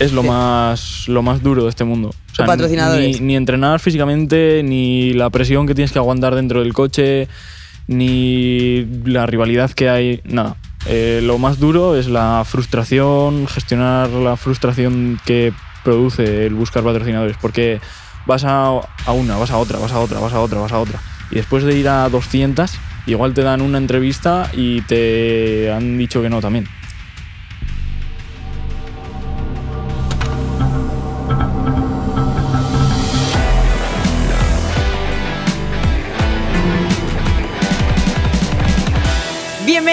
es lo, más, lo más duro de este mundo. Ni, entrenar físicamente, ni la presión que tienes que aguantar dentro del coche, ni la rivalidad que hay, nada. Eh, lo más duro es la frustración, gestionar la frustración que produce el buscar patrocinadores, porque vas a, a una, vas a otra, vas a otra, vas a otra, vas a otra. Y después de ir a 200, igual te dan una entrevista y te han dicho que no también.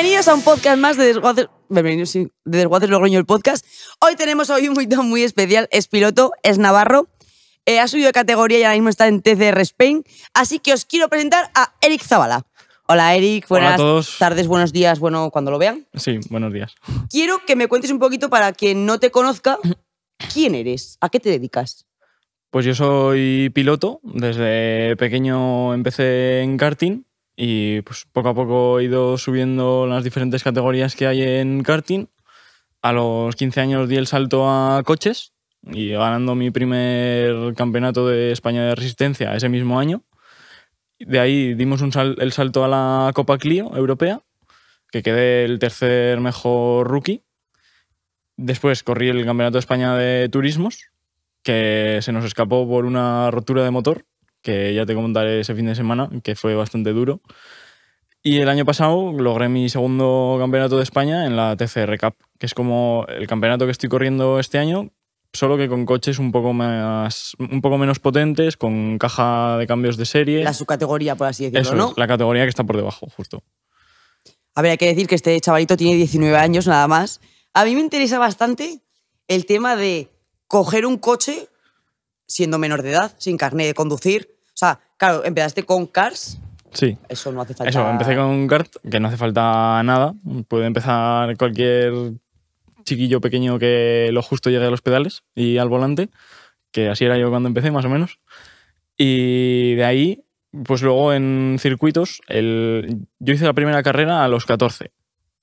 Bienvenidos a un podcast más de Desguaces. Bienvenidos de Desguaces Logroño el podcast. Hoy tenemos hoy un invitado muy especial. Es piloto, es navarro. Eh, ha subido de categoría y ahora mismo está en TCR Spain. Así que os quiero presentar a Eric Zavala. Hola Eric, buenas tardes, buenos días, bueno, cuando lo vean. Sí, buenos días. Quiero que me cuentes un poquito para quien no te conozca, ¿quién eres? ¿A qué te dedicas? Pues yo soy piloto, desde pequeño empecé en karting, y pues poco a poco he ido subiendo las diferentes categorías que hay en karting. A los 15 años di el salto a coches y ganando mi primer campeonato de España de resistencia ese mismo año. De ahí dimos el salto a la Copa Clio europea, que quedé el tercer mejor rookie. Después corrí el Campeonato de España de Turismos, que se nos escapó por una rotura de motor que ya te comentaré ese fin de semana, que fue bastante duro. Y el año pasado logré mi segundo campeonato de España en la TCR Cup, que es como el campeonato que estoy corriendo este año, solo que con coches un poco, más, un poco menos potentes, con caja de cambios de serie. La subcategoría, por así decirlo, ¿no? la categoría que está por debajo, justo. A ver, hay que decir que este chavalito tiene 19 años nada más. A mí me interesa bastante el tema de coger un coche siendo menor de edad, sin carnet de conducir. O sea, claro, empezaste con Cars. Sí. Eso no hace falta. Eso, empecé con Cars, que no hace falta nada. Puede empezar cualquier chiquillo pequeño que lo justo llegue a los pedales y al volante, que así era yo cuando empecé, más o menos. Y de ahí, pues luego en circuitos, el... yo hice la primera carrera a los 14.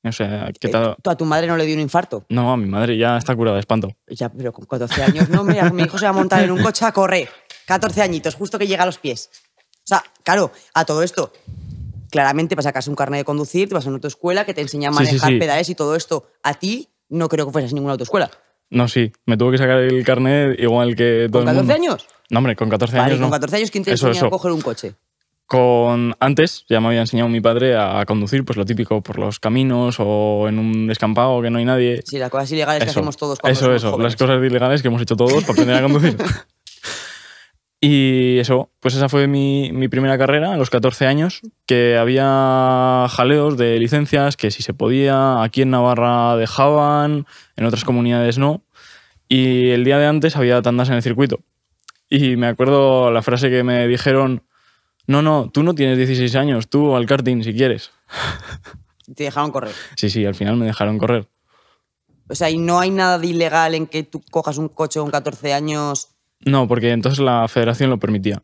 O sea, eh, ¿Tú a tu madre no le dio un infarto? No, a mi madre ya está curada de espanto. Ya, pero con 14 años no, mira, mi hijo se va a montar en un coche a correr. 14 añitos, justo que llega a los pies. O sea, claro, a todo esto, claramente vas a sacarse un carnet de conducir, te vas a una autoescuela que te enseña a manejar pedales y todo esto. A ti no creo que fueras ninguna autoescuela. No, sí, me tuvo que sacar el carnet igual que todo ¿Con 14 años? No, hombre, con 14 vale, años. Con 14 años, ¿quién te eso, a coger un coche? Con, antes ya me había enseñado mi padre a conducir, pues lo típico, por los caminos o en un descampado que no hay nadie. Sí, las cosas ilegales que hacemos todos Eso, somos eso, las cosas ilegales que hemos hecho todos para aprender a conducir. y eso, pues esa fue mi, mi, primera carrera a los 14 años, que había jaleos de licencias que si se podía, aquí en Navarra dejaban, en otras comunidades no. Y el día de antes había tandas en el circuito. Y me acuerdo la frase que me dijeron no, no, tú no tienes 16 años, tú al karting si quieres. Te dejaron correr. Sí, sí, al final me dejaron correr. O sea, y no hay nada de ilegal en que tú cojas un coche con 14 años. No, porque entonces la federación lo permitía.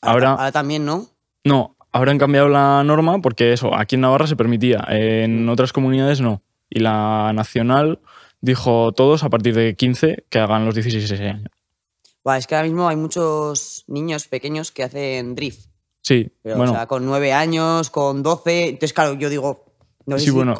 Ahora, también, ¿no? No, ahora han cambiado la norma porque eso, aquí en Navarra se permitía, en otras comunidades no. Y la nacional dijo todos a partir de 15 que hagan los 16 años. es que ahora mismo hay muchos niños pequeños que hacen drift. Sí, bueno. O sea, con nueve años, con doce. Entonces, claro, yo digo, no sé si el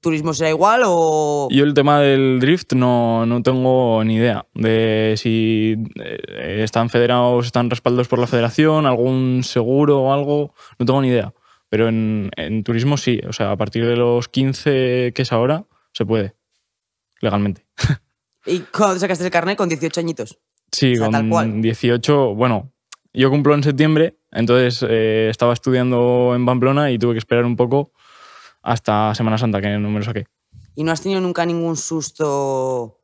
turismo será igual o. Yo el tema del drift no, tengo ni idea de si eh, están federados, están respaldados por la federación, algún seguro o algo. No tengo ni idea. Pero en, turismo sí, o sea, a partir de los 15 que es ahora, se puede, legalmente. ¿Y cuándo sacaste el carnet? Con 18 añitos. Sí, con tal 18, bueno, yo cumplo en septiembre entonces eh, estaba estudiando en Pamplona y tuve que esperar un poco hasta Semana Santa que no me lo saqué. ¿Y no has tenido nunca ningún susto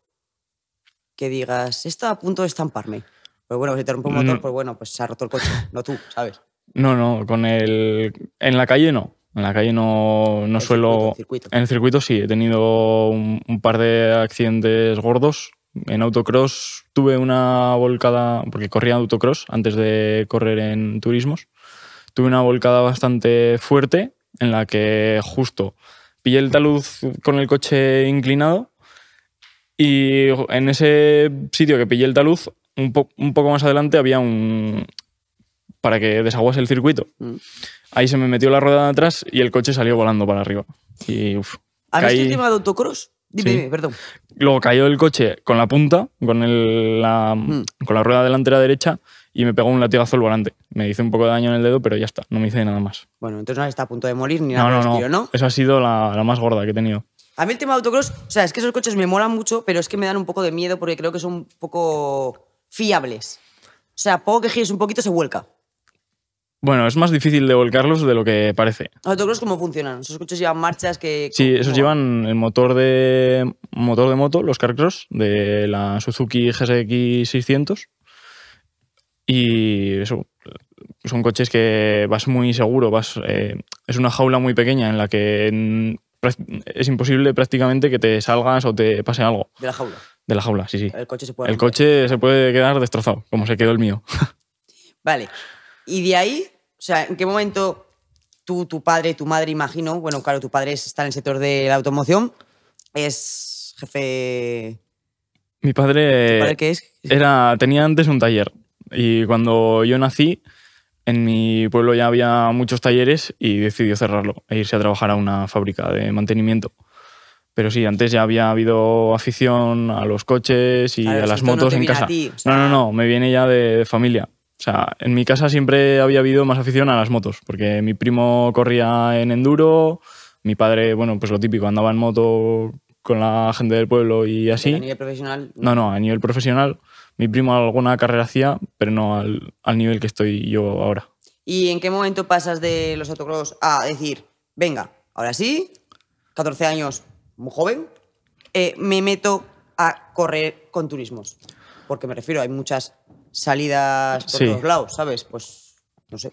que digas, está a punto de estamparme? Pues bueno, si te rompo un motor, pues bueno, pues se ha roto el coche, no tú, ¿sabes? No, no, con el... En la calle no. En la calle no, no suelo... En el circuito sí, he tenido un par de accidentes gordos en autocross tuve una volcada, porque corría en autocross antes de correr en turismos. Tuve una volcada bastante fuerte en la que justo pillé el talud con el coche inclinado y en ese sitio que pillé el talud, un, poco más adelante había un... para que desaguase el circuito. Mm. Ahí se me metió la rueda de atrás y el coche salió volando para arriba. Y, uf, ¿Has autocross? Dime, perdón. Luego cayó el coche con la punta, con, la, mm. con la rueda delantera derecha y me pegó un latigazo al volante. Me hice un poco de daño en el dedo, pero ya está, no me hice nada más. Bueno, entonces no está a punto de morir ni nada no, no, no. ¿no? Esa ha sido la, la, más gorda que he tenido. A mí el tema de autocross, o sea, es que esos coches me molan mucho, pero es que me dan un poco de miedo porque creo que son un poco fiables. O sea, poco que gires un poquito se vuelca. Bueno, es más difícil de volcarlos de lo que parece. ¿Autocross cómo funcionan? ¿Esos coches llevan marchas que...? Sí, esos llevan el motor de, motor de moto, los Carcross, de la Suzuki GSX 600. Y eso, son coches que vas muy seguro, vas, eh, es una jaula muy pequeña en la que es imposible prácticamente que te salgas o te pase algo. De la jaula. De la jaula, sí, sí. el coche se puede quedar destrozado, como se quedó el mío. vale. Y de ahí, o sea, ¿en qué momento tú, tu padre, tu madre, imagino, bueno, claro, tu padre está en el sector de la automoción, es jefe... Mi padre, Era, tenía antes un taller y cuando yo nací, en mi pueblo ya había muchos talleres y decidió cerrarlo e irse a trabajar a una fábrica de mantenimiento. Pero sí, antes ya había habido afición a los coches y a las motos en casa. No, no, no, me viene ya de familia. O sea, en mi casa siempre había habido más afición a las motos, porque mi primo corría en enduro, mi padre, bueno, pues lo típico, andaba en moto con la gente del pueblo y así. ¿A nivel profesional? No, no, a nivel profesional. Mi primo alguna carrera hacía, pero no al, nivel que estoy yo ahora. ¿Y en qué momento pasas de los autocross a decir, venga, ahora sí, 14 años, muy joven, eh, me meto a correr con turismos? Porque me refiero, hay muchas salidas por los lados, ¿sabes? Pues no sé.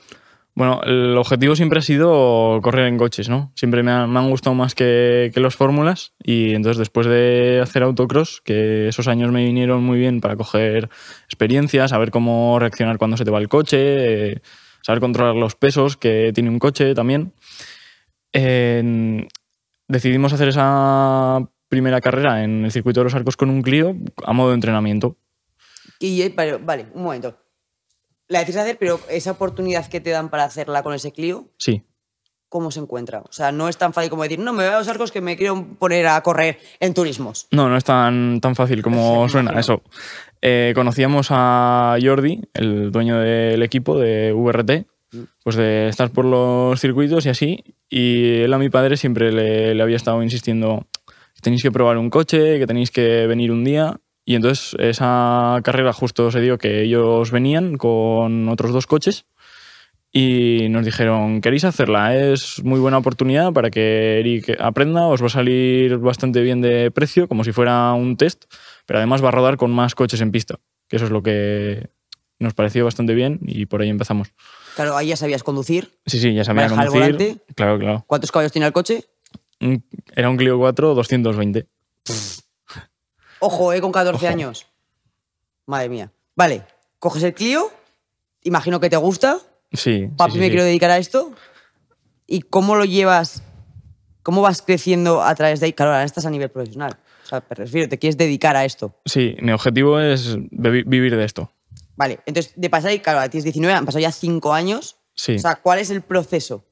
Bueno, el objetivo siempre ha sido correr en coches, ¿no? Siempre me, han, gustado más que, los fórmulas y entonces después de hacer autocross, que esos años me vinieron muy bien para coger experiencias, saber cómo reaccionar cuando se te va el coche, eh, saber controlar los pesos que tiene un coche también. decidimos hacer esa primera carrera en el circuito de los arcos con un Clio a modo de entrenamiento y vale, un momento. La decís hacer, pero esa oportunidad que te dan para hacerla con ese Clio. Sí. ¿Cómo se encuentra? O sea, no es tan fácil como decir, no, me voy a los arcos que me quiero poner a correr en turismos. No, no es tan, tan fácil como suena eso. Eh, conocíamos a Jordi, el dueño del equipo de VRT, mm. pues de estar por los circuitos y así. Y él a mi padre siempre le, le había estado insistiendo, tenéis que probar un coche, que tenéis que venir un día. Y entonces esa carrera justo se dio que ellos venían con otros dos coches y nos dijeron, ¿queréis hacerla? Es muy buena oportunidad para que Eric aprenda, os va a salir bastante bien de precio, como si fuera un test, pero además va a rodar con más coches en pista, que eso es lo que nos pareció bastante bien y por ahí empezamos. Claro, ahí ya sabías conducir. Sí, sí, ya sabía conducir. Claro, claro. ¿Cuántos caballos tenía el coche? Mm, era un Clio 4 220. Ojo, eh, con 14 años. Madre mía. Vale, coges el Clio, imagino que te gusta. Sí. Papi, me quiero dedicar a esto. ¿Y cómo lo llevas? ¿Cómo vas creciendo a través de ahí? Claro, ahora estás a nivel profesional. O sea, te te quieres dedicar a esto. Sí, mi objetivo es vivir de esto. Vale, entonces de pasar, ahí, claro, tienes 19, han pasado ya 5 años. Sí. O sea, ¿cuál es el proceso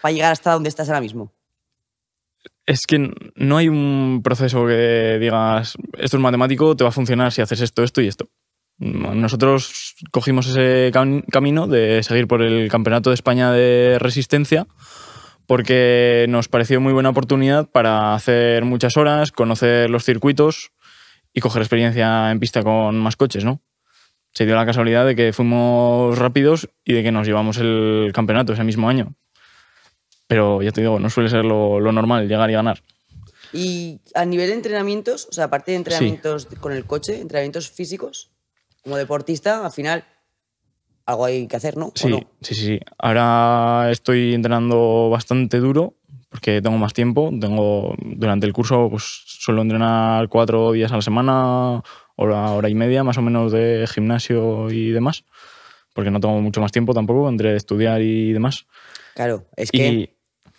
para llegar hasta donde estás ahora mismo? es que no hay un proceso que digas, esto es matemático, te va a funcionar si haces esto, esto y esto. Mm, nosotros cogimos ese camino de seguir por el Campeonato de España de Resistencia porque nos pareció muy buena oportunidad para hacer muchas horas, conocer los circuitos y coger experiencia en pista con más coches, ¿no? Se dio la casualidad de que fuimos rápidos y de que nos llevamos el campeonato ese mismo año. Pero ya te digo, no suele ser lo, normal llegar y ganar. Y a nivel de entrenamientos, o sea, aparte de entrenamientos con el coche, entrenamientos físicos, como deportista, al final algo hay que hacer, ¿no? Sí, sí, sí. Ahora estoy entrenando bastante duro porque tengo más tiempo. Tengo durante el curso pues, suelo entrenar cuatro días a la semana, hora, hora y media más o menos de gimnasio y demás, porque no tengo mucho más tiempo tampoco entre estudiar y demás. Claro, es que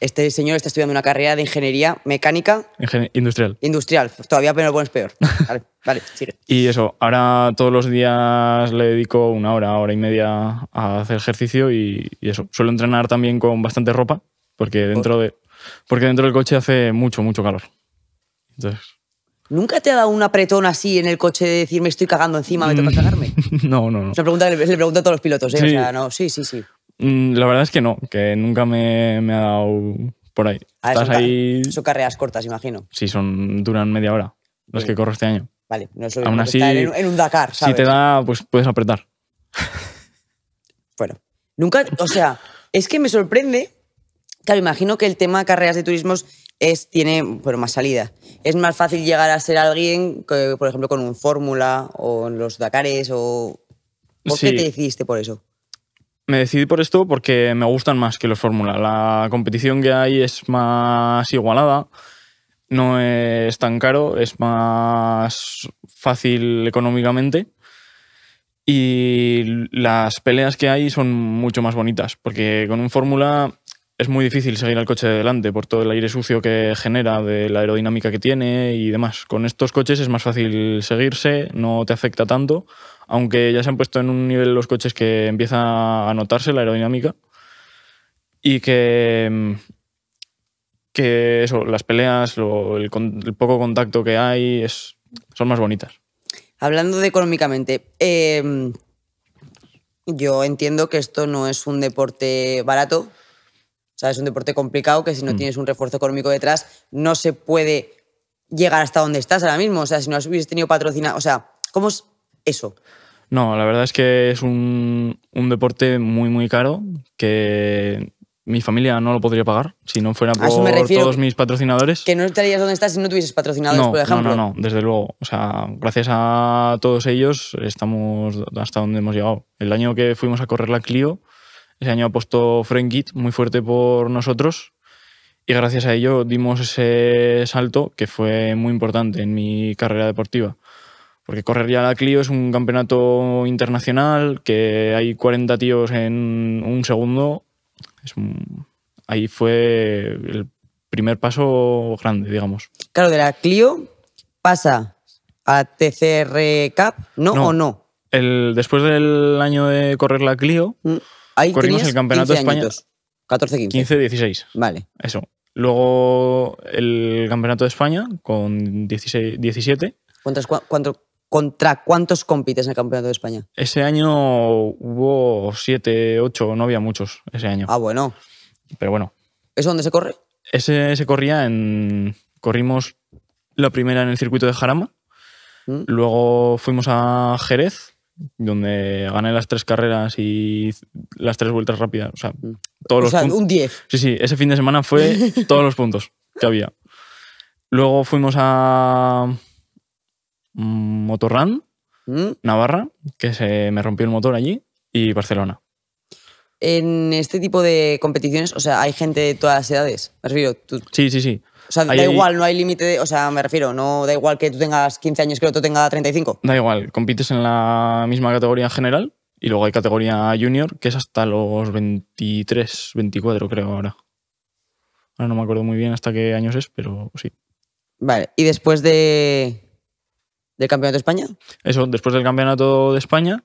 este señor está estudiando una carrera de ingeniería mecánica. industrial. Industrial, todavía pero lo pones peor. Vale, vale, sigue. Y eso, ahora todos los días le dedico una hora, hora y media a hacer ejercicio y, eso. Suelo entrenar también con bastante ropa, porque dentro, de, porque dentro del coche hace mucho, mucho calor. Entonces. ¿Nunca te ha dado un apretón así en el coche de decir me estoy cagando encima, me toca mm. cagarme? no, no, no. Es una pregunta que le, a todos los pilotos, ¿eh? O sea, no, sí, sí, sí. Mm, la verdad es que no, que nunca me, ha dado por ahí. Ah, Estás son, ahí... carreras cortas, imagino. Sí, son, duran media hora las que corro este año. Vale, no es Aún así, en, un Dakar, Si te da, pues puedes apretar. bueno, nunca, o sea, es que me sorprende, claro, imagino que el tema de carreras de turismos es, tiene, más salida. Es más fácil llegar a ser alguien, que, por ejemplo, con un Fórmula o en los Dakares o... ¿Por qué te decidiste por eso? Me decidí por esto porque me gustan más que los Fórmula. La competición que hay es más igualada, no es tan caro, es más fácil económicamente y las peleas que hay son mucho más bonitas, porque con un Fórmula es muy difícil seguir al coche de delante por todo el aire sucio que genera, de la aerodinámica que tiene y demás. Con estos coches es más fácil seguirse, no te afecta tanto, aunque ya se han puesto en un nivel los coches que empieza a notarse la aerodinámica y que, que las peleas, el, poco contacto que hay, son más bonitas. Hablando de económicamente, em, yo entiendo que esto no es un deporte barato, es un deporte complicado que si no mm. tienes un refuerzo económico detrás no se puede llegar hasta donde estás ahora mismo. O sea, si no hubieses tenido patrocinado, o sea, ¿cómo es eso? No, la verdad es que es un, un deporte muy, muy caro que mi familia no lo podría pagar si no fuera por todos mis patrocinadores. Que no estarías donde estás si no tuvieses patrocinadores, por ejemplo. No, no, no, desde luego. O sea, gracias a todos ellos estamos hasta donde hemos llegado. El año que fuimos a correr la Clio, ese año apostó Frankit muy fuerte por nosotros y gracias a ello dimos ese salto que fue muy importante en mi carrera deportiva. Porque correr ya la Clio es un campeonato internacional que hay 40 tíos en un segundo. Ahí fue el primer paso grande, digamos. Claro, de la Clio pasa a TCR Cup, ¿no, o no? El, después del año de correr la Clio, mm. Ahí Corrimos el campeonato de España. 14-15. 15-16. Vale. Eso. Luego el campeonato de España con 16, 17. ¿Contra cuántos compites en el campeonato de España? Ese año hubo 7, 8, no había muchos ese año. Ah, bueno. Pero bueno. ¿Eso dónde se corre? Ese se corría en. Corrimos la primera en el circuito de Jarama. Mm. Luego fuimos a Jerez donde gané las tres carreras y las tres vueltas rápidas. O sea, todos o sea, Un 10. Sí, sí, ese fin de semana fue todos los puntos que había. Luego fuimos a mm, Motorrand, ¿Mm? Navarra, que se me rompió el motor allí, y Barcelona. En este tipo de competiciones, o sea, hay gente de todas las edades. Me refiero, Sí, sí, sí. O sea, da igual, no hay límite, de- o sea, me refiero, no da igual que tú tengas 15 años que el otro tenga 35. Da igual, compites en la misma categoría general y luego hay categoría junior, que es hasta los 23, 24 creo ahora. Ahora no me acuerdo muy bien hasta qué años es, pero sí. Vale, y después de del Campeonato de España, Eso, después del Campeonato de España,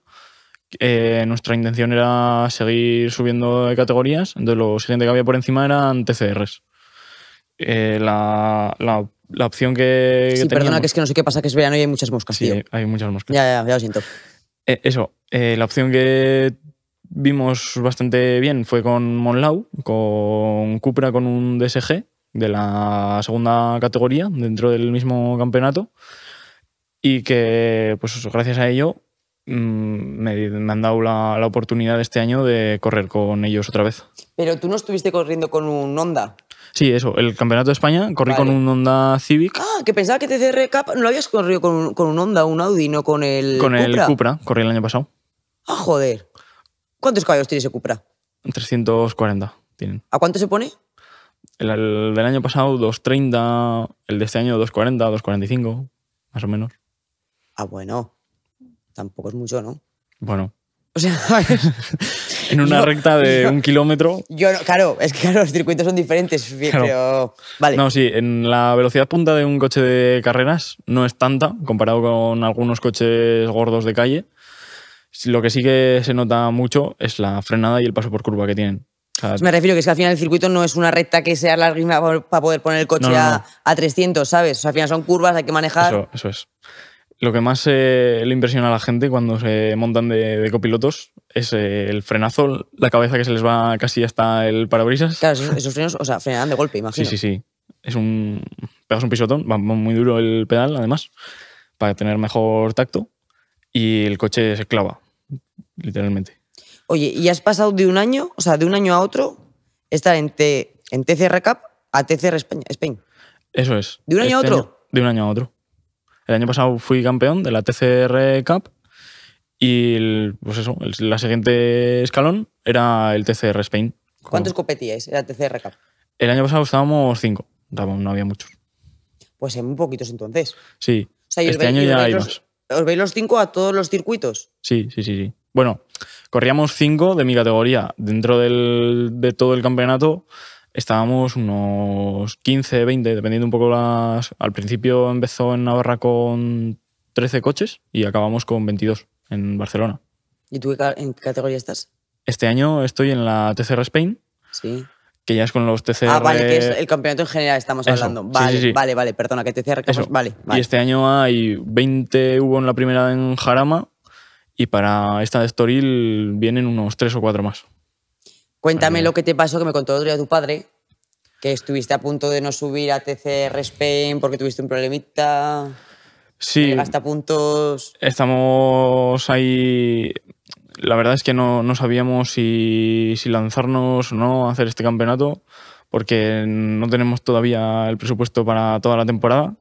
eh, nuestra intención era seguir subiendo de categorías, entonces lo siguiente que había por encima eran TCRs. Eh, la, opción que. Sí, perdona, que es que no sé qué pasa, que es verano y hay muchas moscas, sí, Hay muchas moscas. Ya, ya, ya lo siento. Eh, eso, eh, la opción que vimos bastante bien fue con Monlau, con Cupra, con un DSG de la segunda categoría dentro del mismo campeonato. Y que, pues gracias a ello, mm, me, han dado la, la, oportunidad este año de correr con ellos otra vez. Pero tú no estuviste corriendo con un Honda. Sí, eso, el Campeonato de España corrí con un Honda Civic. Ah, que pensaba que TCR Cup no lo habías corrido con un, con un Honda, un Audi, no con el Con el Cupra, corrí el año pasado. Ah, joder. ¿Cuántos caballos tiene ese Cupra? 340 tienen. ¿A cuánto se pone? El, el, del año pasado 230, el de este año 240, 245, más o menos. Ah, bueno. Tampoco es mucho, ¿no? Bueno, en una recta de un kilómetro. claro, es que los circuitos son diferentes, pero vale. No, sí, en la velocidad punta de un coche de carreras no es tanta comparado con algunos coches gordos de calle. Lo que sí que se nota mucho es la frenada y el paso por curva que tienen. me refiero que es que al final el circuito no es una recta que sea larguísima para poder poner el coche a, 300, ¿sabes? O sea, al final son curvas, hay que manejar. eso es. Lo que más eh, le impresiona a la gente cuando se montan de, copilotos es eh, el frenazo, la cabeza que se les va casi hasta el parabrisas. Claro, esos, frenos, o sea, frenarán de golpe, imagino. Sí, sí, sí. Es un. Pegas un pisotón, va muy duro el pedal, además, para tener mejor tacto. Y el coche se clava, literalmente. Oye, ¿y has pasado de un año, o sea, de un año a otro, estar en, en TCR Cup a TCR Spain? Eso es. ¿De un año a este otro? de un año a otro. El año pasado fui campeón de la TCR Cup y pues eso, la siguiente escalón era el TCR Spain. ¿Cuántos competíais en la TCR Cup. El año pasado estábamos cinco, no había muchos. Pues en muy poquitos entonces. Sí. este año ya hay más. ¿Os veis los cinco a todos los circuitos? Sí, sí, sí, sí. Bueno, corríamos cinco de mi categoría. Dentro de todo el campeonato estábamos unos 15, 20, dependiendo un poco las... Al principio empezó en Navarra con 13 coches y acabamos con 22 en Barcelona. ¿Y tú en qué categoría estás? Este año estoy en la TCR Spain. Sí. Que ya es con los TCR. Ah, vale, que es el campeonato en general estamos hablando. Vale, vale, perdona, que TCR. Que vale, Y este año hay 20 hubo en la primera en Jarama y para esta de Storil vienen unos 3 o 4 más. Cuéntame lo que te pasó, que me contó el otro día tu padre, que estuviste a punto de no subir a TCR Spain porque tuviste un problemita. Sí. Hasta puntos. Estamos ahí. La verdad es que no, no sabíamos si, si, lanzarnos o no a hacer este campeonato, porque no tenemos todavía el presupuesto para toda la temporada.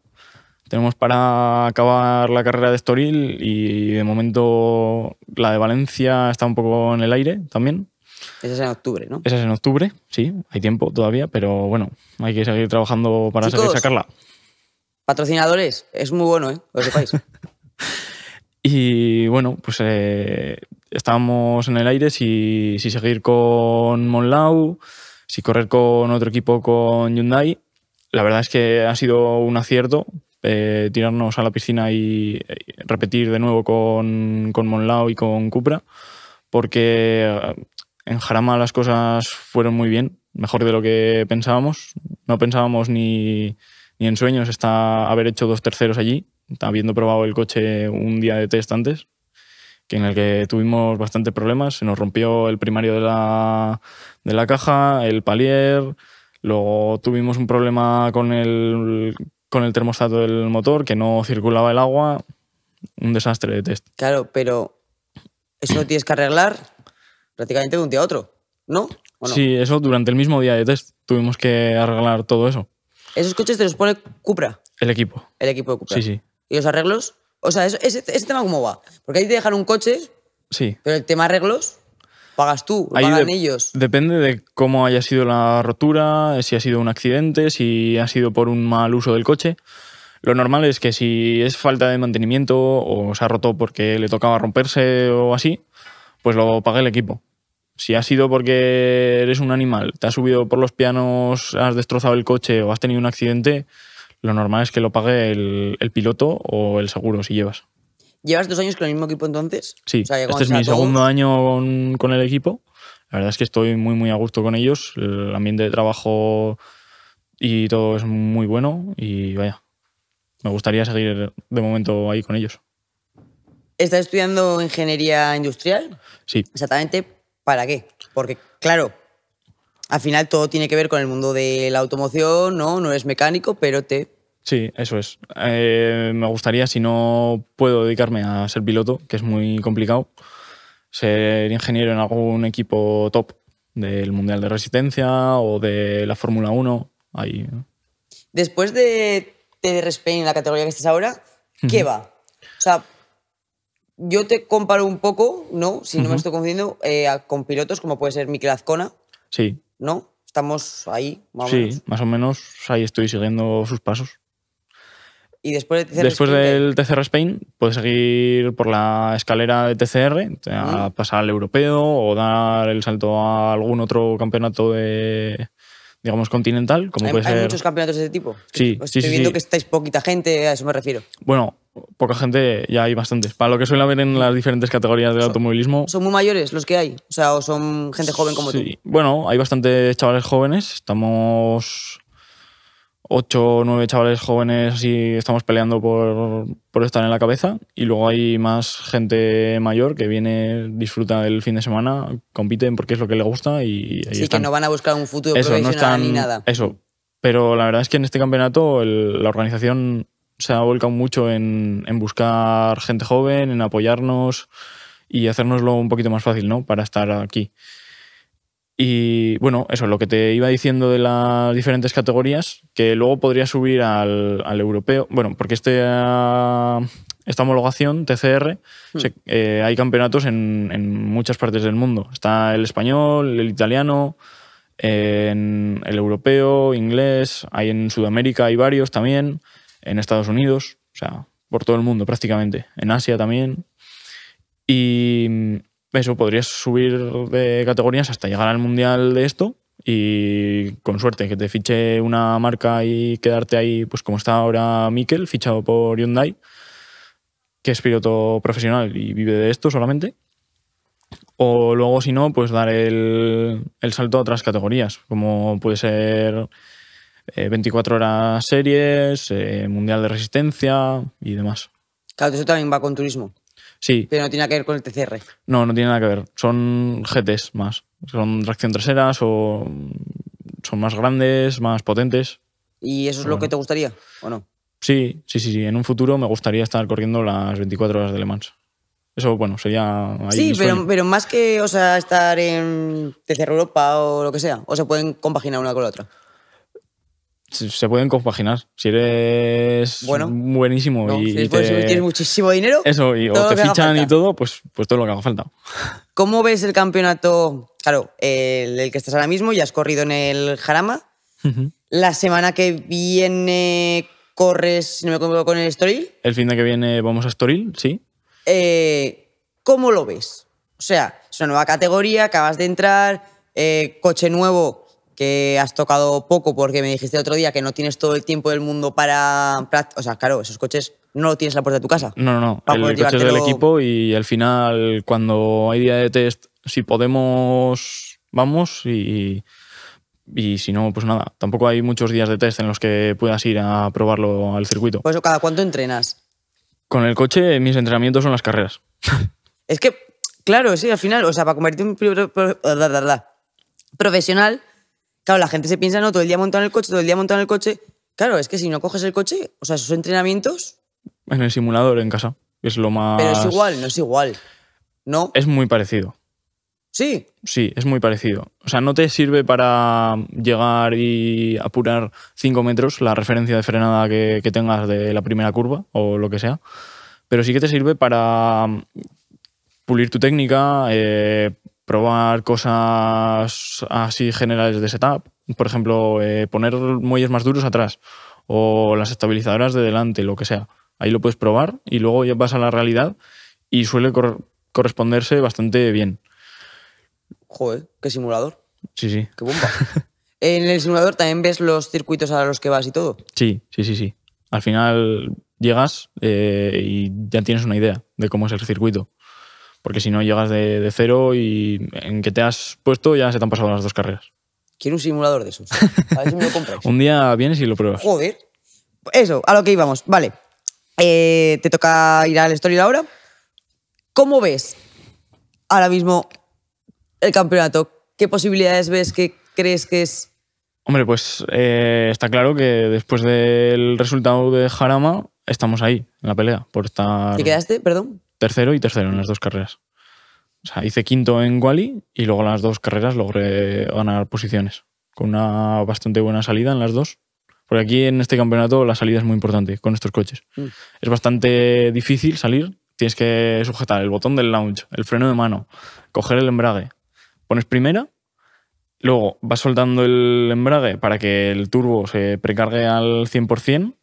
Tenemos para acabar la carrera de Estoril y de momento la de Valencia está un poco en el aire también. Esa es en octubre, ¿no? Esa es en octubre, sí, hay tiempo todavía, pero bueno, hay que seguir trabajando para sacarla. Patrocinadores, es muy bueno, ¿eh? Lo sepáis. y bueno, pues eh, estábamos en el aire si, seguir con Monlau, si correr con otro equipo con Hyundai. La verdad es que ha sido un acierto eh, tirarnos a la piscina y eh, repetir de nuevo con, con Monlau y con Cupra, porque en Jarama las cosas fueron muy bien, mejor de lo que pensábamos. No pensábamos ni, en sueños hasta haber hecho dos terceros allí, habiendo probado el coche un día de test antes, que en el que tuvimos bastantes problemas. Se nos rompió el primario de la, caja, el palier, luego tuvimos un problema con el, con el termostato del motor, que no circulaba el agua. Un desastre de test. Claro, pero eso lo tienes que arreglar prácticamente de un día a otro, ¿no? Sí, eso durante el mismo día de test tuvimos que arreglar todo eso. ¿Esos coches te los pone Cupra? El equipo. El equipo de Cupra. Sí, sí. ¿Y los arreglos? O sea, ese, tema cómo va? Porque hay que dejar un coche, sí. pero el tema arreglos pagas tú, lo pagan ellos. Depende de cómo haya sido la rotura, si ha sido un accidente, si ha sido por un mal uso del coche. Lo normal es que si es falta de mantenimiento o se ha roto porque le tocaba romperse o así, pues lo paga el equipo. Si ha sido porque eres un animal, te has subido por los pianos, has destrozado el coche o has tenido un accidente, lo normal es que lo pague el, piloto o el seguro si llevas. ¿Llevas dos años con el mismo equipo entonces? Sí, este es mi segundo año con, con, el equipo. La verdad es que estoy muy, muy a gusto con ellos. El ambiente de trabajo y todo es muy bueno y vaya, me gustaría seguir de momento ahí con ellos. ¿Estás estudiando ingeniería industrial? Sí. Exactamente. ¿para qué? Porque, claro, al final todo tiene que ver con el mundo de la automoción, ¿no? No es mecánico, pero te... Sí, eso es. Eh, me gustaría, si no puedo dedicarme a ser piloto, que es muy complicado, ser ingeniero en algún equipo top del Mundial de Resistencia o de la Fórmula 1. Ahí, Después de, de en la categoría que estás ahora, ¿qué va? O sea, yo te comparo un poco, ¿no? Si no me estoy confundiendo, eh, con pilotos como puede ser Mikel Azcona. Sí. ¿No? Estamos ahí, más sí, o menos. más o menos ahí estoy siguiendo sus pasos. Y después, de TCR después del TCR Spain, puedes seguir por la escalera de TCR, a pasar al europeo o dar el salto a algún otro campeonato de, digamos, continental. Como ¿Hay, ¿hay muchos campeonatos de ese tipo? Sí, Estoy viendo que estáis poquita gente, a eso me refiero. Bueno, poca gente, ya hay bastantes. Para lo que suele haber en las diferentes categorías del automovilismo. ¿Son muy mayores los que hay? O sea, ¿o son gente joven como tú? Bueno, hay bastantes chavales jóvenes. Estamos ocho o nueve chavales jóvenes y estamos peleando por, estar en la cabeza. Y luego hay más gente mayor que viene, disfruta del fin de semana, compiten porque es lo que le gusta y... y sí, que no van a buscar un futuro eso, profesional no ni nada. Eso. Pero la verdad es que en este campeonato la organización se ha volcado mucho en, buscar gente joven, en apoyarnos y hacérnoslo un poquito más fácil, ¿no? Para estar aquí. Y bueno, eso, es lo que te iba diciendo de las diferentes categorías, que luego podría subir al, europeo. Bueno, porque este, ah, esta homologación, TCR, hmm. eh, hay campeonatos en, muchas partes del mundo. Está el español, el italiano, en el europeo, inglés, hay en Sudamérica, hay varios también en Estados Unidos, o sea, por todo el mundo prácticamente, en Asia también. Y mm, eso, podrías subir de categorías hasta llegar al mundial de esto y con suerte que te fiche una marca y quedarte ahí, pues como está ahora Mikel, fichado por Hyundai, que es piloto profesional y vive de esto solamente. O luego, si no, pues dar el, el salto a otras categorías, como puede ser 24 eh, horas series, eh, mundial de resistencia y demás. Claro, eso también va con turismo. Sí. Pero no tiene nada que ver con el TCR. No, no tiene nada que ver. Son GTs más. Son tracción trasera, son, son más grandes, más potentes. ¿Y eso es lo que te gustaría o no? Sí, sí, sí, sí. En un futuro me gustaría estar corriendo las 24 horas de Le Mans. Eso, bueno, sería... sí, pero, pero, más que o sea, estar en TCR Europa o lo que sea. O se pueden compaginar una con la otra se pueden compaginar. Si eres buenísimo y, tienes muchísimo dinero, eso y, te fichan y todo, pues, pues todo lo que haga falta. ¿Cómo ves el campeonato? Claro, el, que estás ahora mismo y has corrido en el Jarama. La semana que viene corres, si no me equivoco, con el Storil? El fin de que viene vamos a Storil, sí. Eh, ¿Cómo lo ves? O sea, es una nueva categoría, acabas de entrar, eh, coche nuevo que has tocado poco porque me dijiste el otro día que no tienes todo el tiempo del mundo para... O sea, claro, esos coches no lo tienes a la puerta de tu casa. No, no, no. el del equipo y al final cuando hay día de test, si podemos, vamos y... si no, pues nada, tampoco hay muchos días de test en los que puedas ir a probarlo al circuito. Pues cada cuánto entrenas? Con el coche mis entrenamientos son las carreras. es que, claro, sí, al final, o sea, para convertirte en profesional Claro, la gente se piensa, no, todo el día montado en el coche, todo el día montado en el coche. Claro, es que si no coges el coche, o sea, esos entrenamientos. En el simulador, en casa. Es lo más. Pero es igual, no es igual. ¿No? Es muy parecido. Sí. Sí, es muy parecido. O sea, no te sirve para llegar y apurar 5 metros la referencia de frenada que, tengas de la primera curva o lo que sea, pero sí que te sirve para pulir tu técnica, eh, probar cosas así generales de setup, por ejemplo, eh, poner muelles más duros atrás o las estabilizadoras de delante, lo que sea. Ahí lo puedes probar y luego ya vas a la realidad y suele corresponderse bastante bien. Joder, qué simulador. Sí, sí. Qué bomba. en el simulador también ves los circuitos a los que vas y todo. Sí, sí, sí, sí. Al final llegas eh, y ya tienes una idea de cómo es el circuito. Porque si no, llegas de, cero y en que te has puesto ya se te han pasado las dos carreras. Quiero un simulador de esos. A me lo compras. un día vienes y lo pruebas. Joder. Eso, a lo que íbamos. Vale. Eh, te toca ir al story ahora. ¿Cómo ves ahora mismo el campeonato? ¿Qué posibilidades ves que crees que es? Hombre, pues eh, está claro que después del resultado de Jarama estamos ahí, en la pelea, por estar... ¿Te quedaste, perdón? tercero y tercero en las dos carreras. O sea, hice quinto en Wally y luego en las dos carreras logré ganar posiciones. Con una bastante buena salida en las dos. Porque aquí en este campeonato la salida es muy importante con estos coches. Mm. Es bastante difícil salir. Tienes que sujetar el botón del launch, el freno de mano, coger el embrague. Pones primera, luego vas soltando el embrague para que el turbo se precargue al 100%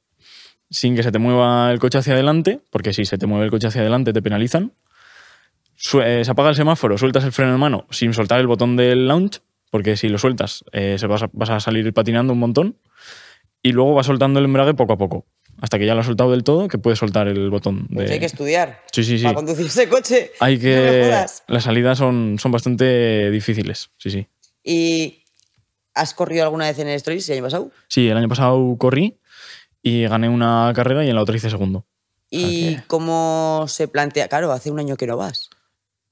sin que se te mueva el coche hacia adelante, porque si se te mueve el coche hacia adelante te penalizan. Eh, se apaga el semáforo, sueltas el freno de mano sin soltar el botón del launch, porque si lo sueltas eh, se vas, a, salir patinando un montón. Y luego vas soltando el embrague poco a poco hasta que ya lo has soltado del todo, que puedes soltar el botón. Pues hay que estudiar. Para conducir ese coche. Hay que. Las salidas son, son bastante difíciles. Sí, sí. ¿Y has corrido alguna vez en el Stories el año pasado? Sí, el año pasado corrí y gané una carrera y en la otra hice segundo. ¿Y cómo se plantea? Claro, hace un año que no vas.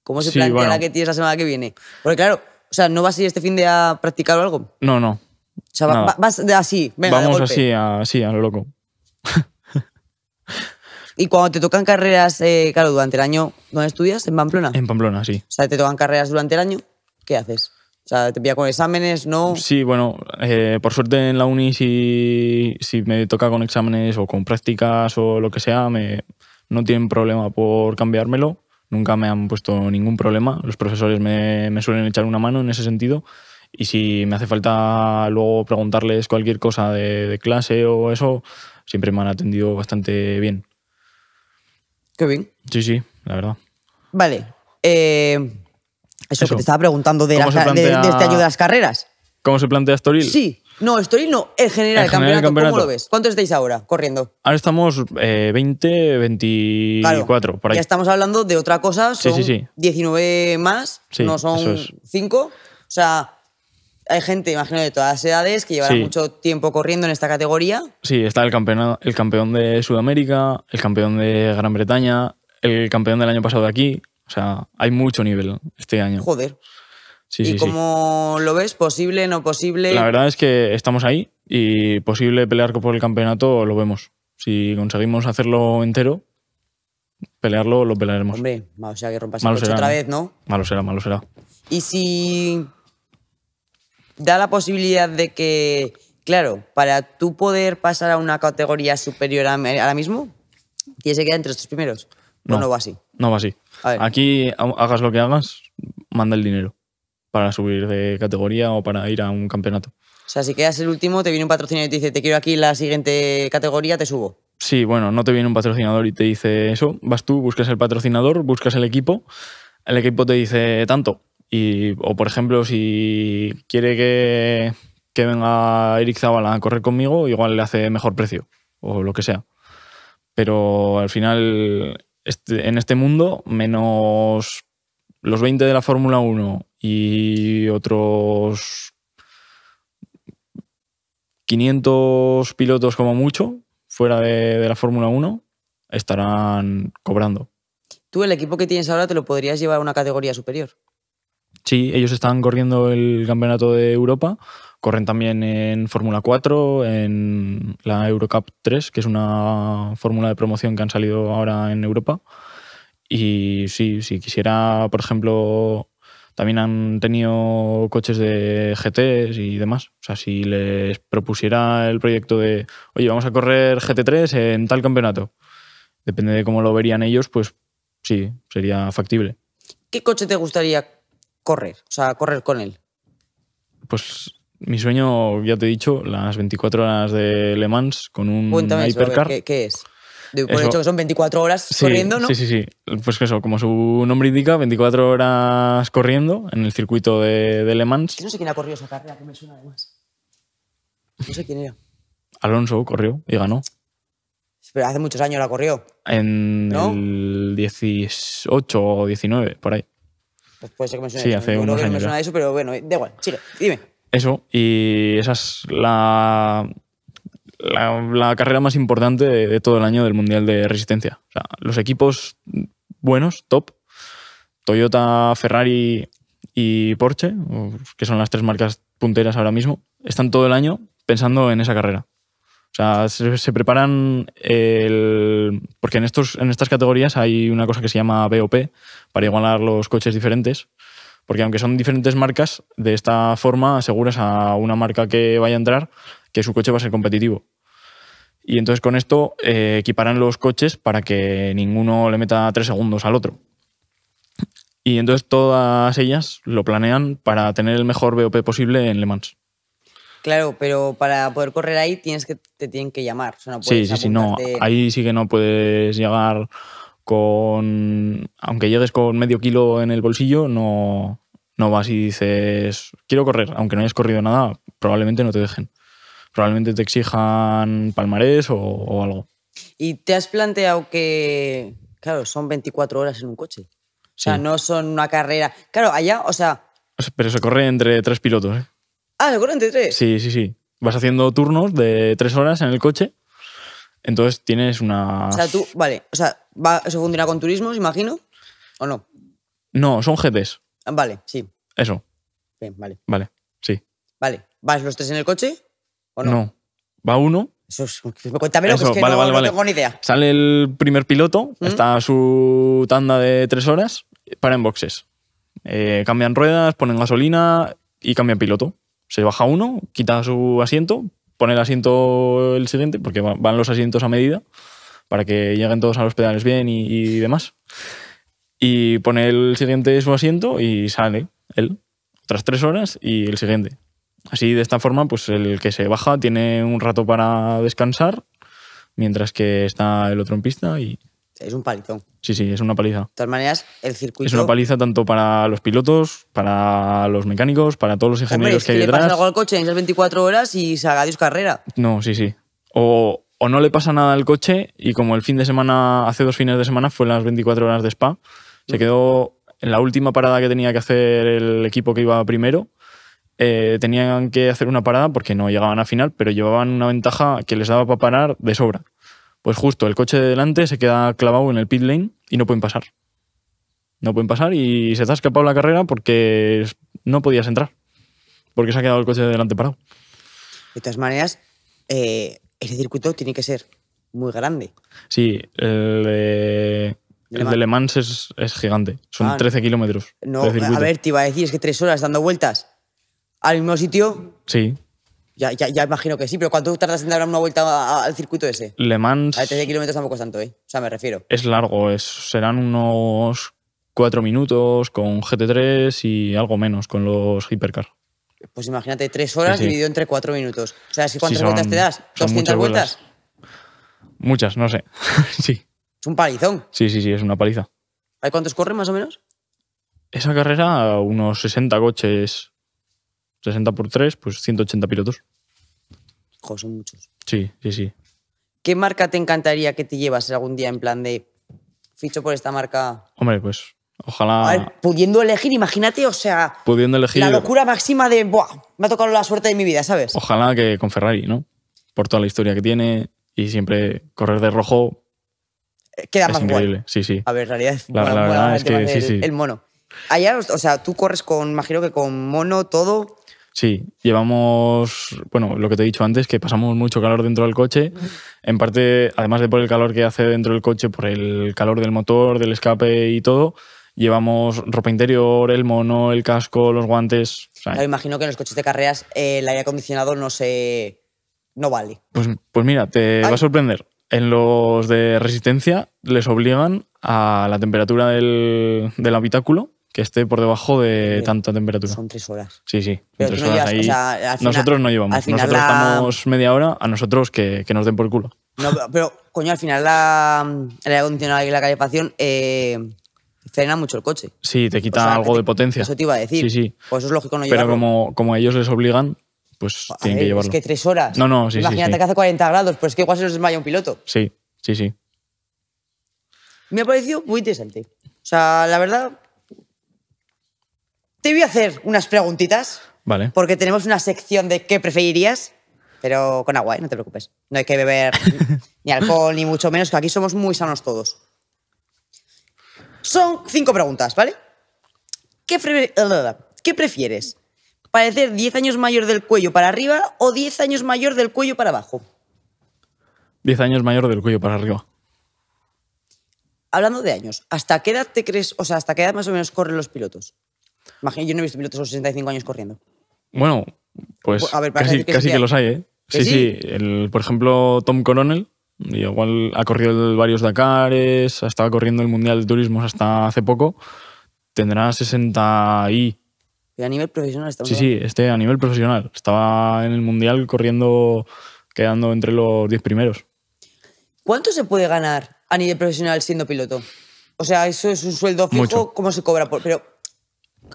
¿Cómo se plantea la que tienes la semana que viene? Porque claro, o sea, ¿no vas a ir este fin de a practicar o algo? No, no. O sea, vas así, venga, Vamos así, a, así, a lo loco. y cuando te tocan carreras, eh, claro, durante el año, ¿dónde estudias? ¿En Pamplona? En Pamplona, sí. O sea, te tocan carreras durante el año, ¿qué haces? O sea, ¿te pilla con exámenes, no? Sí, bueno, eh, por suerte en la uni si, me toca con exámenes o con prácticas o lo que sea, no tienen problema por cambiármelo. Nunca me han puesto ningún problema. Los profesores me, suelen echar una mano en ese sentido. Y si me hace falta luego preguntarles cualquier cosa de, de clase o eso, siempre me han atendido bastante bien. Qué bien. Sí, sí, la verdad. Vale. Eh, eso, que te estaba preguntando de, este año de las carreras. ¿Cómo se plantea Storil? Sí. No, Storil no. En general, el, campeonato, ¿Cómo lo ves? ¿Cuántos estáis ahora corriendo? Ahora estamos 20, eh, 24, Ya estamos hablando de otra cosa. Son sí, 19 más, no son 5. O sea, hay gente, imagino, de todas las edades que llevará mucho tiempo corriendo en esta categoría. Sí, está el, campeonato, el campeón de Sudamérica, el campeón de Gran Bretaña, el campeón del año pasado de aquí, o sea, hay mucho nivel este año. Joder. Sí, ¿Y sí, cómo lo ves? ¿Posible, no posible? La verdad es que estamos ahí y posible pelear por el campeonato lo vemos. Si conseguimos hacerlo entero, pelearlo lo pelearemos. Hombre, o sea que rompas malo otra vez, ¿no? Malo será, malo será. Y si da la posibilidad de que, claro, para tú poder pasar a una categoría superior ahora mismo, tienes que quedar entre los primeros. No, no va así. No va así. Aquí, hagas lo que hagas, manda el dinero para subir de categoría o para ir a un campeonato. O sea, si quedas el último, te viene un patrocinador y te dice, te quiero aquí la siguiente categoría, te subo. Sí, bueno, no te viene un patrocinador y te dice eso. Vas tú, buscas el patrocinador, buscas el equipo, el equipo te dice tanto. Y, o por ejemplo, si quiere que, que venga Eric Zavala a correr conmigo, igual le hace mejor precio o lo que sea. Pero al final este, en este mundo, menos los 20 de la Fórmula 1 y otros 500 pilotos como mucho, fuera de, de la Fórmula 1, estarán cobrando. Tú el equipo que tienes ahora te lo podrías llevar a una categoría superior. Sí, ellos están corriendo el Campeonato de Europa Corren también en Fórmula 4, en la Eurocup 3, que es una fórmula de promoción que han salido ahora en Europa. Y sí, si quisiera, por ejemplo, también han tenido coches de GTs y demás. O sea, si les propusiera el proyecto de, oye, vamos a correr GT3 en tal campeonato, depende de cómo lo verían ellos, pues sí, sería factible. ¿Qué coche te gustaría correr? O sea, correr con él. Pues mi sueño, ya te he dicho, las 24 horas de Le Mans con un Cuéntame ¿qué, ¿qué, es? De, hecho que son 24 horas corriendo, ¿no? Sí, sí, sí. Pues que eso, como su nombre indica, 24 horas corriendo en el circuito de, Le Mans. no sé quién ha corrido esa carrera, que me suena además. No sé quién era. Alonso corrió y ganó. Pero hace muchos años la corrió. En el 18 o 19, por ahí. Pues puede ser que me suene. Sí, hace unos me suena eso, pero bueno, da igual. Chile, dime. Eso, y esa es la, la, carrera más importante de, todo el año del Mundial de Resistencia. los equipos buenos, top, Toyota, Ferrari y Porsche, que son las tres marcas punteras ahora mismo, están todo el año pensando en esa carrera. O sea, se, se preparan el... Porque en, estos, en estas categorías hay una cosa que se llama BOP, para igualar los coches diferentes. Porque aunque son diferentes marcas, de esta forma aseguras a una marca que vaya a entrar que su coche va a ser competitivo. Y entonces con esto eh, equiparán los coches para que ninguno le meta tres segundos al otro. Y entonces todas ellas lo planean para tener el mejor BOP posible en Le Mans. Claro, pero para poder correr ahí tienes que, te tienen que llamar. sí, sí, sí, Ahí sí que no puedes llegar con, aunque llegues con medio kilo en el bolsillo, no, no vas y dices, quiero correr, aunque no hayas corrido nada, probablemente no te dejen. Probablemente te exijan palmarés o, algo. ¿Y te has planteado que, claro, son 24 horas en un coche? O sea, no son una carrera. Claro, allá, o sea... Pero se corre entre tres pilotos, ¿eh? Ah, se corre entre tres. Sí, sí, sí. Vas haciendo turnos de tres horas en el coche entonces tienes una. O sea, tú, vale, o sea, ¿va, ¿eso funciona con turismos, imagino? ¿O no? No, son GPs. Ah, vale, sí. Eso. vale. Vale, sí. Vale. ¿Vas los tres en el coche? ¿O no? Va uno, Eso es, que es que no, tengo ni idea. sale el primer piloto, ¿Mm? está su tanda de tres horas, para en boxes. Eh, cambian ruedas, ponen gasolina y cambian piloto. Se baja uno, quita su asiento, pone el asiento el siguiente, porque van los asientos a medida, para que lleguen todos a los pedales bien y, demás. Y pone el siguiente su asiento y sale él, tras tres horas y el siguiente. Así, de esta forma, pues el que se baja tiene un rato para descansar, mientras que está el otro en pista y es un palizón. Sí, sí, es una paliza. De todas maneras, el circuito. Es una paliza tanto para los pilotos, para los mecánicos, para todos los ingenieros que, que, le Pasa algo al coche en esas 24 horas y se haga Dios carrera. No, sí, sí. O, no le pasa nada al coche y como el fin de semana, hace dos fines de semana, fue las 24 horas de Spa, se quedó en la última parada que tenía que hacer el equipo que iba primero. Eh, tenían que hacer una parada porque no llegaban a final, pero llevaban una ventaja que les daba para parar de sobra. Pues justo el coche de delante se queda clavado en el pit lane y no pueden pasar. No pueden pasar y se te ha escapado la carrera porque no podías entrar. Porque se ha quedado el coche de delante parado. De todas maneras, eh, ese circuito tiene que ser muy grande. Sí, el de, Le Mans es, gigante. Son 13 ah, kilómetros. No, a ver, te iba a decir, es que tres horas dando vueltas al mismo sitio. Sí. Ya, ya, imagino que sí, pero ¿cuánto tardas en dar una vuelta al circuito ese? Le Mans. A 13 kilómetros tampoco es tanto, ¿eh? O sea, me refiero. Es largo, serán unos 4 minutos con GT3 y algo menos con los hipercar. Pues imagínate, tres horas dividido entre 4 minutos. O sea, ¿cuántas vueltas te das? ¿200 vueltas? Muchas, no sé. sí. Es un palizón. Sí, sí, sí, es una paliza. ¿Hay cuántos corren más o menos? Esa carrera, unos 60 coches 60 por 3, pues 180 pilotos. Joder, son muchos. Sí, sí, sí. ¿Qué marca te encantaría que te llevas algún día en plan de ficho por esta marca? Hombre, pues ojalá. pudiendo elegir, imagínate, o sea. Pudiendo elegir. La locura máxima de. Buah, me ha tocado la suerte de mi vida, ¿sabes? Ojalá que con Ferrari, ¿no? Por toda la historia que tiene y siempre correr de rojo. Queda más increíble. Sí, sí. A ver, en realidad es, la, verdad que, el, mono. Allá, o sea, tú corres con, imagino que con mono, todo. Sí, llevamos, bueno, lo que te he dicho antes, que pasamos mucho calor dentro del coche. En parte, además de por el calor que hace dentro del coche, por el calor del motor, del escape y todo, llevamos ropa interior, el mono, el casco, los guantes. O imagino que en los coches de carreras eh, el aire acondicionado no se. no vale. Pues, pues mira, te va a sorprender. En los de resistencia les obligan a la temperatura del, del habitáculo que esté por debajo de tanta temperatura. Son tres horas. Sí, sí. nosotros no llevamos. nosotros estamos media hora, a nosotros que, nos den por culo. No, pero, coño, al final la, la y la calefacción eh, frena mucho el coche. Sí, te quita algo de potencia. Eso te iba a decir. Sí, sí. Pues eso es lógico no llevarlo. Pero como, a ellos les obligan, pues tienen que llevarlo. Es que tres horas. No, no, sí, Imagínate sí, que hace 40 grados, Pues es que igual se nos desmaya un piloto. Sí, sí, sí. Me ha parecido muy interesante. O sea, la verdad, te voy a hacer unas preguntitas. Vale. Porque tenemos una sección de qué preferirías, pero con agua, ¿eh? no te preocupes. No hay que beber ni alcohol, ni mucho menos, que aquí somos muy sanos todos. Son cinco preguntas, ¿vale? ¿Qué, prefieres? ¿Parecer 10 años mayor del cuello para arriba o 10 años mayor del cuello para abajo? 10 años mayor del cuello para arriba. Hablando de años, ¿hasta qué edad te crees, o sea, hasta qué edad más o menos corren los pilotos? Imagínate, yo no he visto pilotos a los 65 años corriendo. Bueno, pues casi, que, los hay, ¿eh? Sí, sí, por ejemplo, Tom Coronel, igual ha corrido varios Dakares, estaba corriendo el Mundial de Turismo hasta hace poco, tendrá 60 y... a nivel profesional está Sí, sí, este a nivel profesional. Estaba en el Mundial corriendo, quedando entre los 10 primeros. ¿Cuánto se puede ganar a nivel profesional siendo piloto? O sea, eso es un sueldo fijo, ¿cómo se cobra? Por, pero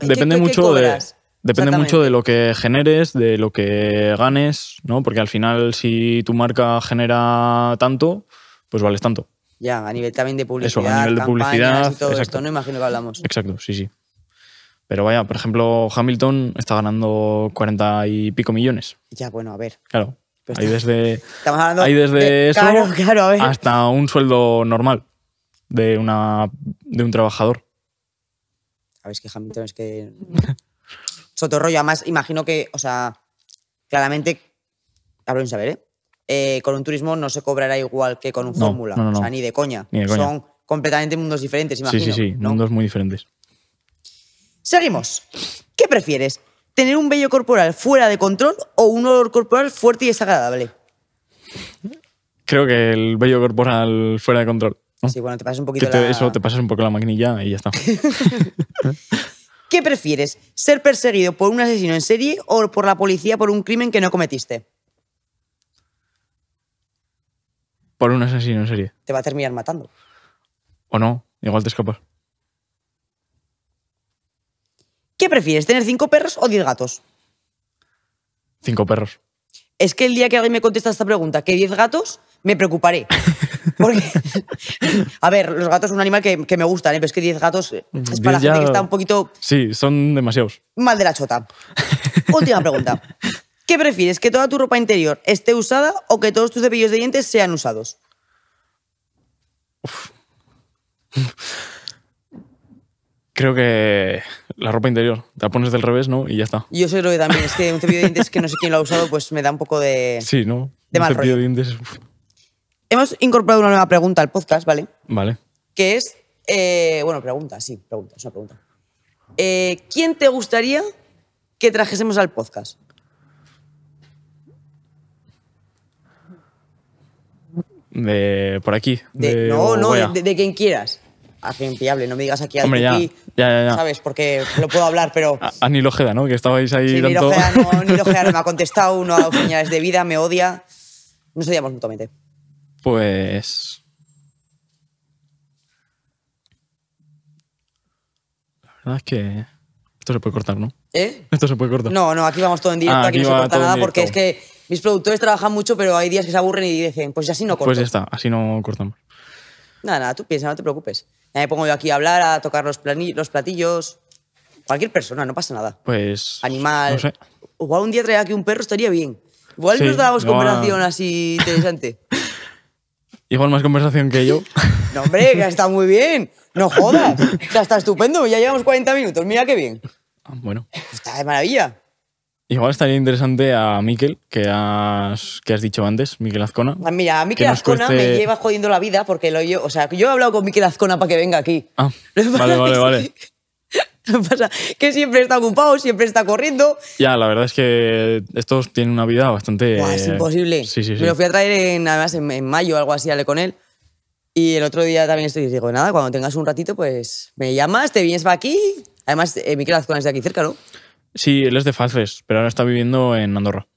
Depende mucho de. Depende mucho de lo que generes, de lo que ganes, ¿no? Porque al final, si tu marca genera tanto, pues vales tanto. Ya, a nivel también de publicidad. Eso, a nivel de publicidad. todo exacto. esto, no imagino que hablamos. Exacto, sí, sí. Pero vaya, por ejemplo, Hamilton está ganando cuarenta y pico millones. Ya, bueno, a ver. Claro. ahí desde, desde claro, a ver. hasta un sueldo normal de, una, de un trabajador es que Hamilton es que... Sotorrollo, además, imagino que, o sea, claramente, hablo sin saber, ¿eh? ¿eh? con un turismo no se cobrará igual que con un fórmula, o sea, ni de, coña. Son completamente mundos diferentes, imagino. Sí, sí, sí, mundos muy diferentes. Seguimos. ¿Qué prefieres? ¿Tener un vello corporal fuera de control o un olor corporal fuerte y desagradable? Creo que el vello corporal fuera de control. Sí, bueno, te pasas un poquito Eso, te pasas un poco la maquinilla y ya está. ¿Qué prefieres? ¿Ser perseguido por un asesino en serie o por la policía por un crimen que no cometiste? Por un asesino en serie. Te va a terminar matando. O no, igual te escapas. ¿Qué prefieres, tener cinco perros o diez gatos? Cinco perros. Es que el día que alguien me contesta esta pregunta, ¿qué diez gatos, me preocuparé. Porque, a ver, los gatos son un animal que, me gustan, ¿eh? pero es que 10 gatos es para la gente que está un poquito. Sí, son demasiados. Mal de la chota. Última pregunta. ¿Qué prefieres? ¿Que toda tu ropa interior esté usada o que todos tus cepillos de dientes sean usados? Creo que la ropa interior. la pones del revés, ¿no? Y ya está. Yo lo que también. Es que un cepillo de dientes que no sé quién lo ha usado, pues me da un poco de. Sí, ¿no? De un cepillo de dientes. Hemos incorporado una nueva pregunta al podcast, ¿vale? Vale. Que es, eh, bueno, pregunta, sí, pregunta, es una pregunta. Eh, ¿Quién te gustaría que trajésemos al podcast? De por aquí. De, no, no, de, quien quieras. A quien piable. no me digas aquí a Hombre, ya, ya, ya, ¿Sabes? Porque lo puedo hablar, pero. A, Nilo ¿no? Que estabais ahí. Sí, tanto... Nilojeda, no, no me ha contestado, no ha dado señales de vida, me odia. Nos odiamos mutuamente. Pues. La verdad es que. Esto se puede cortar, ¿no? ¿Eh? Esto se puede cortar. No, no, aquí vamos todo en directo, aquí, no se corta nada porque es que mis productores trabajan mucho, pero hay días que se aburren y dicen, pues así no cortamos. Pues ya está, así no cortamos. Nada, nada, tú piensa, no te preocupes. me pongo yo aquí a hablar, a tocar los, los platillos. Cualquier persona, no pasa nada. Pues. Animal. O Igual un día traer aquí un perro estaría bien. Igual nos dábamos así interesante. Igual más conversación que yo. No, hombre, que está muy bien. No jodas. ya está estupendo. Ya llevamos 40 minutos. Mira qué bien. Ah, bueno. Está de maravilla. Igual estaría interesante a Miquel, que has, que has dicho antes, Miquel Azcona. Ah, mira, a Miquel Azcona me lleva jodiendo la vida porque lo yo, o sea, yo he hablado con Miquel Azcona para que venga aquí. Ah, vale, vale, vale. que siempre está ocupado, siempre está corriendo. Ya, la verdad es que estos tienen una vida bastante... es imposible. Me lo fui a traer en, además en, mayo o algo así, hablé con él. Y el otro día también estoy digo, nada, cuando tengas un ratito, pues me llamas, te vienes para aquí. Además, eh, Miquel Azcona es de aquí cerca, ¿no? Sí, él es de Falces, pero ahora está viviendo en Andorra.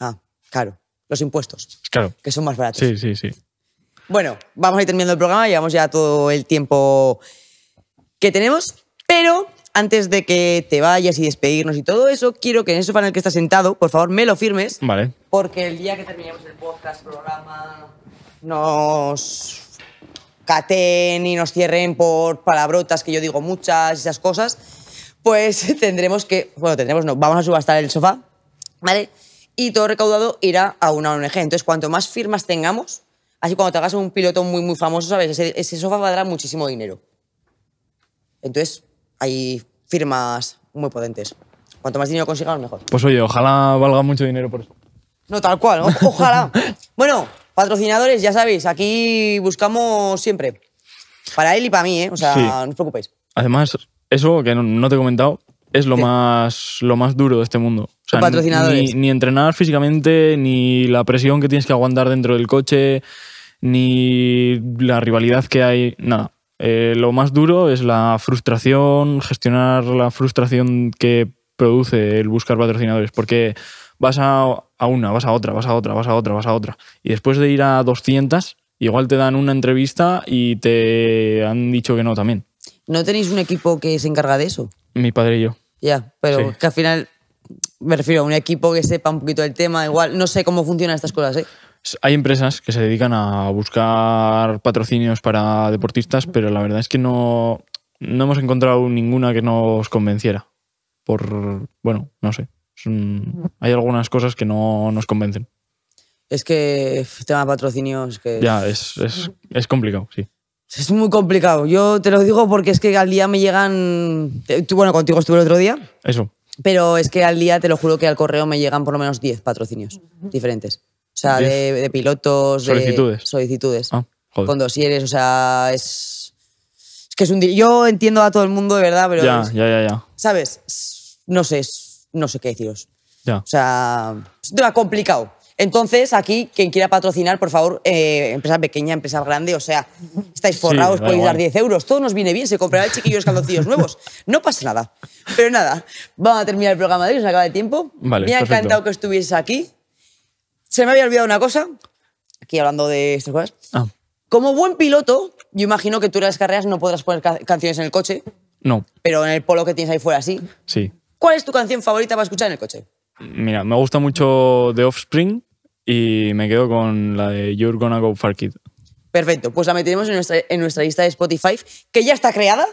Ah, claro. Los impuestos. Claro. Que son más baratos. Sí, sí, sí. Bueno, vamos a ir terminando el programa, llevamos ya todo el tiempo que tenemos. Pero antes de que te vayas y despedirnos y todo eso, quiero que en ese sofá en el que estás sentado, por favor, me lo firmes. Vale. Porque el día que terminemos el podcast, programa, nos caten y nos cierren por palabrotas que yo digo muchas, y esas cosas, pues tendremos que, bueno, tendremos, no, vamos a subastar el sofá, ¿vale? Y todo recaudado irá a una ONG. Entonces, cuanto más firmas tengamos, así cuando te hagas un piloto muy, muy famoso, ¿sabes? Ese, ese sofá valdrá muchísimo dinero. Entonces, hay firmas muy potentes. Cuanto más dinero consigamos mejor. Pues oye, ojalá valga mucho dinero por eso. No, tal cual, ojalá. bueno, patrocinadores, ya sabéis, aquí buscamos siempre. Para él y para mí, ¿eh? O sea, no os preocupéis. Además, eso que no, te he comentado, es lo, más, lo más duro de este mundo. O patrocinadores. ni, entrenar físicamente, ni la presión que tienes que aguantar dentro del coche, ni la rivalidad que hay, nada. Eh, lo más duro es la frustración, gestionar la frustración que produce el buscar patrocinadores, porque vas a, una, vas a otra, vas a otra, vas a otra, vas a otra. Y después de ir a 200, igual te dan una entrevista y te han dicho que no también. ¿No tenéis un equipo que se encarga de eso? Mi padre y yo. Ya, pero que al final me refiero a un equipo que sepa un poquito del tema, igual, no sé cómo funcionan estas cosas, ¿eh? Hay empresas que se dedican a buscar patrocinios para deportistas, pero la verdad es que no, hemos encontrado ninguna que nos convenciera. Por, bueno, no sé. hay algunas cosas que no nos convencen. Es que el tema de patrocinios que... Ya, es, complicado, sí. Es muy complicado. Yo te lo digo porque es que al día me llegan. Eh, bueno, contigo estuve el otro día. Eso. Pero es que al día, te lo juro que al correo me llegan por lo menos 10 patrocinios diferentes. O sea, de, pilotos, solicitudes. solicitudes. Ah, joder. Con dosieres, o sea, es. Es que es un. Yo entiendo a todo el mundo, de verdad, pero. Ya, ya, ya, ya. ¿Sabes? No sé, no sé qué deciros. Ya. O sea, es complicado. Entonces, aquí, quien quiera patrocinar, por favor, eh, empresa pequeña, empresa grande, o sea, estáis forrados, podéis dar 10 euros, todo nos viene bien, se comprará el chiquillo escaloncillos nuevos, no pasa nada. Pero nada, vamos a terminar el programa de hoy, se acaba el tiempo. Vale, Me ha encantado que estuvieses aquí. Se me había olvidado una cosa, aquí hablando de estas cosas. Ah. Como buen piloto, yo imagino que tú en las carreras no podrás poner canciones en el coche, No, pero en el polo que tienes ahí fuera sí. sí. ¿Cuál es tu canción favorita para escuchar en el coche? Mira, me gusta mucho The Offspring y me quedo con la de You're Gonna Go Far Kid. Perfecto, pues la meteremos en nuestra, en nuestra lista de Spotify, que ya está creada.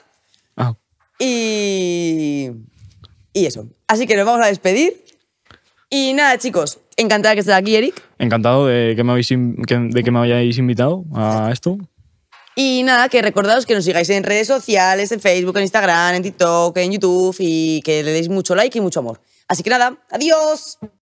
Ah. Y... Y eso. Así que nos vamos a despedir. Y nada, chicos, Encantada de que estés aquí, Eric. Encantado de que me, de que me hayáis invitado a esto. Y nada, que recordaos que nos sigáis en redes sociales, en Facebook, en Instagram, en TikTok, en YouTube y que le deis mucho like y mucho amor. Así que nada, adiós.